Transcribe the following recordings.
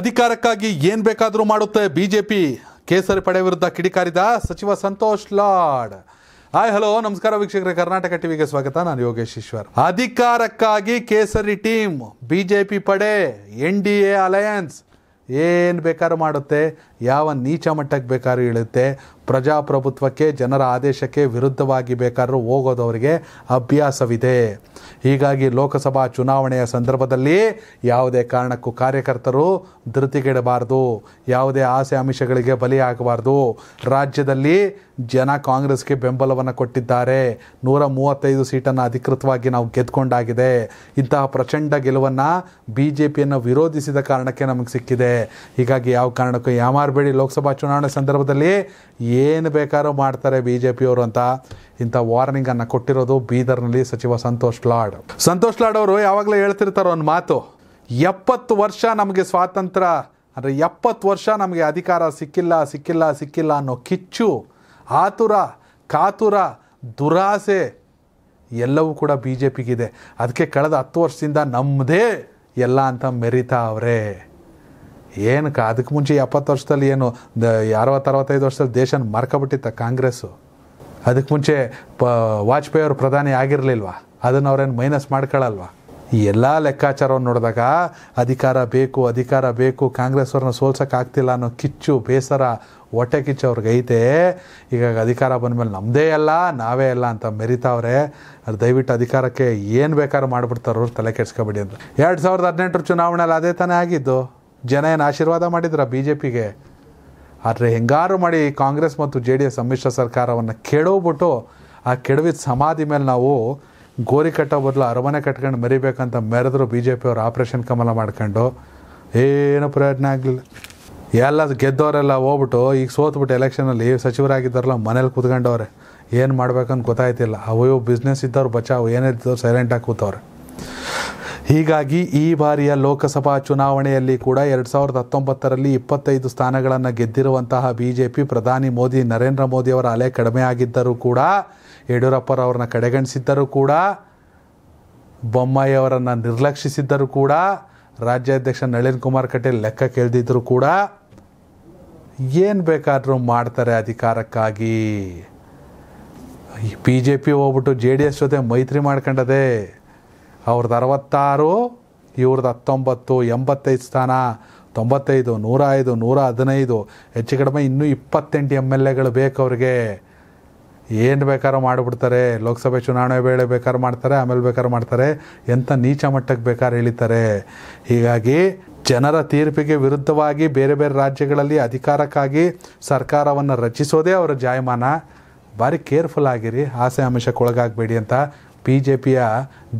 ಅಧಿಕಾರಕ್ಕಾಗಿ ಏನು ಬೇಕಾದರೂ ಮಾಡುತ್ತೆ ಬಿಜೆಪಿ ಕೇಸರಿ ಪಡೆ ವಿರುದ್ಧ ಕಿಡಿಕಾರಿದ ಸಚಿವ ಸಂತೋಷ್ ಲಾಡ್ ಹಾಯ್ ಹಲೋ ನಮಸ್ಕಾರ ವೀಕ್ಷಕರೇ ಕರ್ನಾಟಕ ಟಿವಿಗೆ ಸ್ವಾಗತ ನಾನು ಯೋಗೇಶ್ ಈಶ್ವರ್ ಅಧಿಕಾರಕ್ಕಾಗಿ ಕೇಸರಿ ಟೀಮ್ ಬಿಜೆಪಿ ಪಡೆ ಎನ್ ಡಿ ಎ ಅಲಯನ್ಸ್ ಏನು ಬೇಕಾದ್ರೂ ಮಾಡುತ್ತೆ ಯಾವ ನೀಚ ಮಟ್ಟಕ್ಕೆ ಬೇಕಾದ್ರೂ ಇಳುತ್ತೆ ಪ್ರಜಾಪ್ರಭುತ್ವಕ್ಕೆ ಜನರ ಆದೇಶಕ್ಕೆ ವಿರುದ್ಧವಾಗಿ ಬೇಕಾದ್ರೂ ಹೋಗೋದವರಿಗೆ ಅಭ್ಯಾಸವಿದೆ ಹೀಗಾಗಿ ಲೋಕಸಭಾ ಚುನಾವಣೆಯ ಸಂದರ್ಭದಲ್ಲಿ ಯಾವುದೇ ಕಾರಣಕ್ಕೂ ಕಾರ್ಯಕರ್ತರು ಧೃತಿಗೆಡಬಾರ್ದು ಯಾವುದೇ ಆಸೆ ಆಮಿಷಗಳಿಗೆ ಬಲಿಯಾಗಬಾರ್ದು ರಾಜ್ಯದಲ್ಲಿ ಜನ ಕಾಂಗ್ರೆಸ್ಗೆ ಬೆಂಬಲವನ್ನು ಕೊಟ್ಟಿದ್ದಾರೆ ನೂರ ಮೂವತ್ತೈದು ಸೀಟನ್ನು ಅಧಿಕೃತವಾಗಿ ನಾವು ಗೆದ್ದುಕೊಂಡಾಗಿದೆ ಇಂತಹ ಪ್ರಚಂಡ ಗೆಲುವನ್ನು ಬಿ ಜೆ ಪಿಯನ್ನು ವಿರೋಧಿಸಿದ ಕಾರಣಕ್ಕೆ ನಮಗೆ ಸಿಕ್ಕಿದೆ ಹೀಗಾಗಿ ಯಾವ ಕಾರಣಕ್ಕೂ ಯಾಮಾರ್ ಮಾಡಬೇಡಿ ಲೋಕಸಭಾ ಚುನಾವಣೆ ಸಂದರ್ಭದಲ್ಲಿ ಏನು ಬೇಕಾದ್ರೂ ಮಾಡ್ತಾರೆ ಬಿ ಜೆ ಪಿಯವರು ಅಂತ ಇಂಥ ವಾರ್ನಿಂಗನ್ನು ಕೊಟ್ಟಿರೋದು ಬೀದರ್ನಲ್ಲಿ ಸಚಿವ ಸಂತೋಷ್ ಲಾಡ್ ಸಂತೋಷ್ ಲಾಡ್ ಅವರು ಯಾವಾಗಲೂ ಹೇಳ್ತಿರ್ತಾರೋ ಒಂದು ಮಾತು ಎಪ್ಪತ್ತು ವರ್ಷ ನಮಗೆ ಸ್ವಾತಂತ್ರ್ಯ ಅಂದರೆ ಎಪ್ಪತ್ತು ವರ್ಷ ನಮಗೆ ಅಧಿಕಾರ ಸಿಕ್ಕಿಲ್ಲ ಸಿಕ್ಕಿಲ್ಲ ಸಿಕ್ಕಿಲ್ಲ ಅನ್ನೋ ಕಿಚ್ಚು ಆತುರ ಕಾತುರ ದುರಾಸೆ ಎಲ್ಲವೂ ಕೂಡ ಬಿ ಜೆ ಪಿಗಿದೆ ಅದಕ್ಕೆ ಕಳೆದ ಹತ್ತು ವರ್ಷದಿಂದ ನಮ್ಮದೇ ಎಲ್ಲ ಅಂತ ಮೆರಿತಾ ಅವರೇ ಏನಕ್ಕೆ ಅದಕ್ಕೆ ಮುಂಚೆ ಎಪ್ಪತ್ತು ವರ್ಷದಲ್ಲಿ ಏನು ದ ಅರವತ್ತು ಅರವತ್ತೈದು ವರ್ಷದಲ್ಲಿ ದೇಶನ ಮರ್ಕೊಬಿಟ್ಟಿತ್ತ ಕಾಂಗ್ರೆಸ್ಸು ಅದಕ್ಕೆ ಮುಂಚೆ ಪ ವಾಜಪೇಯಿ ಅವರು ಪ್ರಧಾನಿ ಆಗಿರಲಿಲ್ವ ಅದನ್ನು ಅವ್ರೇನು ಮೈನಸ್ ಮಾಡ್ಕೊಳ್ಳಲ್ವಾ ಈ ಎಲ್ಲ ಲೆಕ್ಕಾಚಾರವನ್ನು ನೋಡಿದಾಗ ಅಧಿಕಾರ ಬೇಕು ಅಧಿಕಾರ ಬೇಕು ಕಾಂಗ್ರೆಸ್ ಅವ್ರನ್ನ ಸೋಲ್ಸೋಕ್ಕಾಗ್ತಿಲ್ಲ ಅನ್ನೋ ಕಿಚ್ಚು ಬೇಸರ ಹೊಟ್ಟೆ ಕಿಚ್ಚು ಅವ್ರಿಗೆ ಐತೆ ಈಗ ಅಧಿಕಾರ ಬಂದಮೇಲೆ ನಮ್ಮದೇ ಅಲ್ಲ ನಾವೇ ಅಲ್ಲ ಅಂತ ಮೆರಿತಾವ್ರೆ ಅದು ದಯವಿಟ್ಟು ಅಧಿಕಾರಕ್ಕೆ ಏನು ಬೇಕಾದ್ರೂ ಮಾಡಿಬಿಡ್ತಾರೋ ತಲೆ ಕೆಡ್ಸ್ಕೊಬೇಡಿ ಅಂತ ಎರಡು ಸಾವಿರದ ಹದಿನೆಂಟರ ಚುನಾವಣೆಯಲ್ಲಿ ಅದೇ ತಾನೇ ಆಗಿದ್ದು ಜನ ಏನು ಆಶೀರ್ವಾದ ಮಾಡಿದ್ರ ಬಿ ಜೆ ಪಿಗೆ ಆದರೆ ಹೆಂಗಾರು ಮಾಡಿ ಕಾಂಗ್ರೆಸ್ ಮತ್ತು ಜೆ ಡಿ ಎಸ್ ಸಮ್ಮಿಶ್ರ ಸರ್ಕಾರವನ್ನು ಕೆಡವ್ಬಿಟ್ಟು ಆ ಕೆಡವಿದ ಸಮಾಧಿ ಮೇಲೆ ನಾವು ಗೋರಿ ಕಟ್ಟೋ ಬದಲು ಅರಮನೆ ಕಟ್ಕೊಂಡು ಮರಿಬೇಕಂತ ಮೆರೆದ್ರು ಬಿ ಜೆ ಪಿಯವರು ಆಪ್ರೇಷನ್ ಕಮಲ ಮಾಡ್ಕೊಂಡು ಏನೂ ಪ್ರಯತ್ನ ಆಗಲಿಲ್ಲ ಎಲ್ಲ ಗೆದ್ದವರೆಲ್ಲ ಹೋಗ್ಬಿಟ್ಟು ಈಗ ಸೋತ್ಬಿಟ್ಟು ಎಲೆಕ್ಷನಲ್ಲಿ ಸಚಿವರಾಗಿದ್ದಾರಲ್ಲ ಮನೇಲಿ ಕೂತ್ಕೊಂಡವ್ರೆ ಏನು ಮಾಡ್ಬೇಕಂತ ಗೊತ್ತಾಯ್ತಿಲ್ಲ ಅವು ಬಿಸ್ನೆಸ್ ಇದ್ದವ್ರು ಬಚಾವು ಏನಿದ್ದವ್ರು ಸೈಲೆಂಟಾಗಿ ಕೂತವ್ರೆ ಹೀಗಾಗಿ ಈ ಬಾರಿಯ ಲೋಕಸಭಾ ಚುನಾವಣೆಯಲ್ಲಿ ಕೂಡ ಎರಡು ಸಾವಿರದ ಹತ್ತೊಂಬತ್ತರಲ್ಲಿ ಇಪ್ಪತ್ತೈದು ಸ್ಥಾನಗಳನ್ನು ಗೆದ್ದಿರುವಂತಹ ಬಿ ಜೆ ಪಿ ಪ್ರಧಾನಿ ಮೋದಿ ನರೇಂದ್ರ ಮೋದಿಯವರ ಅಲೆ ಕಡಿಮೆ ಆಗಿದ್ದರೂ ಕೂಡ ಯಡಿಯೂರಪ್ಪರವ್ರನ್ನ ಕಡೆಗಣಿಸಿದ್ದರೂ ಕೂಡ ಬೊಮ್ಮಾಯಿಯವರನ್ನು ನಿರ್ಲಕ್ಷಿಸಿದ್ದರೂ ಕೂಡ ರಾಜ್ಯಾಧ್ಯಕ್ಷ ನಳಿನ್ ಕುಮಾರ್ ಕಟೀಲ್ ಲೆಕ್ಕ ಕೇಳ್ದಿದ್ದರೂ ಕೂಡ ಏನು ಬೇಕಾದರೂ ಮಾಡ್ತಾರೆ ಅಧಿಕಾರಕ್ಕಾಗಿ ಬಿ ಜೆ ಪಿ ಹೋಗ್ಬಿಟ್ಟು ಜೆ ಡಿ ಎಸ್ ಜೊತೆ ಮೈತ್ರಿ ಮಾಡ್ಕೊಂಡದೆ ಅವ್ರದ್ದು ಅರವತ್ತಾರು ಇವ್ರದ್ದು ಹತ್ತೊಂಬತ್ತು ಎಂಬತ್ತೈದು ಸ್ಥಾನ ತೊಂಬತ್ತೈದು ನೂರ ಐದು ನೂರ ಹದಿನೈದು ಹೆಚ್ಚು ಕಡಿಮೆ ಇನ್ನೂ ಇಪ್ಪತ್ತೆಂಟು ಎಮ್ ಎಲ್ ಎಗಳು ಬೇಕು ಅವ್ರಿಗೆ ಏನು ಬೇಕಾದ್ರೂ ಮಾಡಿಬಿಡ್ತಾರೆ ಲೋಕಸಭೆ ಚುನಾವಣೆ ವೇಳೆ ಬೇಕಾರು ಮಾಡ್ತಾರೆ ಆಮೇಲೆ ಬೇಕಾರು ಮಾಡ್ತಾರೆ ಎಂಥ ನೀಚ ಮಟ್ಟಕ್ಕೆ ಬೇಕಾದ್ರೆ ಇಳಿತಾರೆ ಹೀಗಾಗಿ ಜನರ ತೀರ್ಪಿಗೆ ವಿರುದ್ಧವಾಗಿ ಬೇರೆ ಬೇರೆ ರಾಜ್ಯಗಳಲ್ಲಿ ಅಧಿಕಾರಕ್ಕಾಗಿ ಸರ್ಕಾರವನ್ನು ರಚಿಸೋದೇ ಅವರ ಜಾಯಮಾನ ಭಾರಿ ಕೇರ್ಫುಲ್ ಆಗಿರಿ ಆಸೆ ಒಳಗಾಗಬೇಡಿ ಅಂತ ಬಿ ಜೆ ಪಿಯ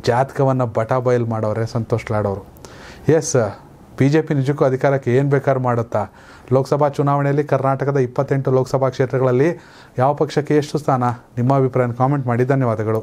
ಜಾತಕವನ್ನು ಬಟಾಬಯಲ್ ಮಾಡೋರೆ ಸಂತೋಷ್ ಲಾಡೋರು ಎಸ್ ಬಿ ಜೆ ಪಿ ನಿಜಕ್ಕೂ ಅಧಿಕಾರಕ್ಕೆ ಏನು ಬೇಕಾದ್ರೂ ಮಾಡುತ್ತಾ ಲೋಕಸಭಾ ಚುನಾವಣೆಯಲ್ಲಿ ಕರ್ನಾಟಕದ ಇಪ್ಪತ್ತೆಂಟು ಲೋಕಸಭಾ ಕ್ಷೇತ್ರಗಳಲ್ಲಿ ಯಾವ ಪಕ್ಷಕ್ಕೆ ಎಷ್ಟು ಸ್ಥಾನ ನಿಮ್ಮ ಅಭಿಪ್ರಾಯನ ಕಾಮೆಂಟ್ ಮಾಡಿ ಧನ್ಯವಾದಗಳು